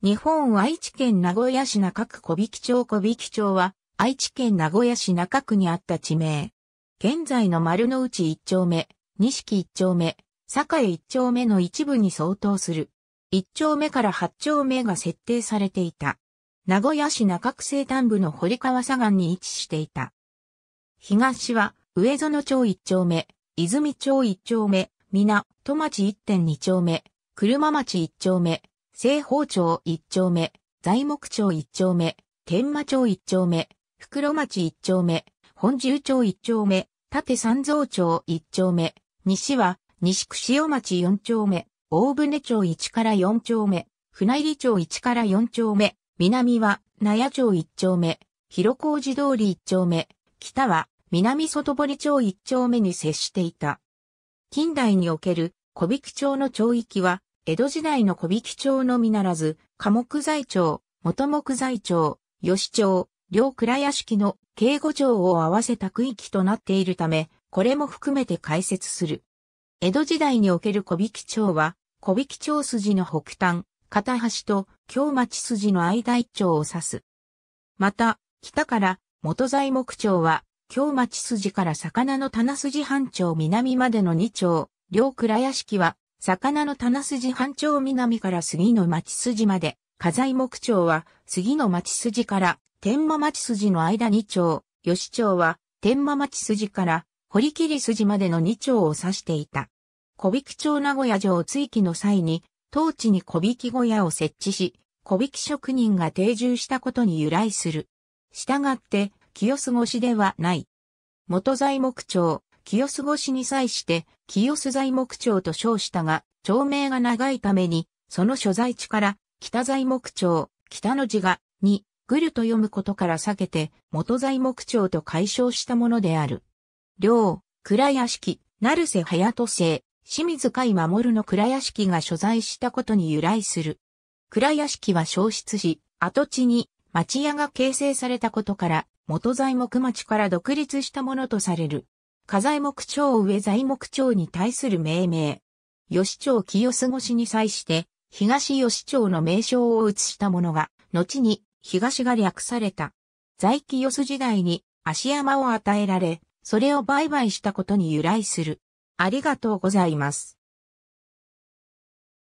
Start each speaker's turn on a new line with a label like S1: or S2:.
S1: 日本愛知県名古屋市中区小引町小引町は、愛知県名古屋市中区にあった地名。現在の丸の内一丁目、錦一丁目、栄一丁目の一部に相当する。一丁目から八丁目が設定されていた。名古屋市中区西端部の堀川左岸に位置していた。東は、上園町一丁目、泉町一丁目、港、戸町1.2丁目、車町一丁目、西方町一丁目、材木町一丁目、天馬町一丁目、袋町一丁目、本重町一丁目、縦三蔵町一丁目、西は、西串尾町四丁目、大船町一から四丁目、船入町一から四丁目、南は、納屋町一丁目、広小路通り一丁目、北は、南外堀町一丁目に接していた。近代における、小引町の町域は、江戸時代の小引町のみならず、下木材町、元木材町、吉町、両倉屋敷の警護町を合わせた区域となっているため、これも含めて解説する。江戸時代における小引町は、小引町筋の北端、片端と京町筋の間一町を指す。また、北から元材木町は、京町筋から魚の棚筋半町南までの二町、両倉屋敷は魚の棚筋半町南から杉の町筋まで、火材木町は杉の町筋から天馬町筋の間2町、吉町は天馬町筋から堀切筋までの2町を指していた。小引町名古屋城追記の際に、当地に小引小屋を設置し、小引職人が定住したことに由来する。したがって、清洲越しではない。元材木町、清須越しに際して、清須材木町と称したが、町名が長いために、その所在地から、北材木町、北の字が、に、ぐると読むことから避けて、元材木町と解消したものである。両、倉屋敷、成瀬隼人生、清水海守の倉屋敷が所在したことに由来する。倉屋敷は消失し、跡地に町屋が形成されたことから、元材木町から独立したものとされる。火材木町上材木町に対する命名。吉町清須越しに際して、東吉町の名称を移したものが、後に東が略された。在清吉時代に足山を与えられ、それを売買したことに由来する。ありがとうございます。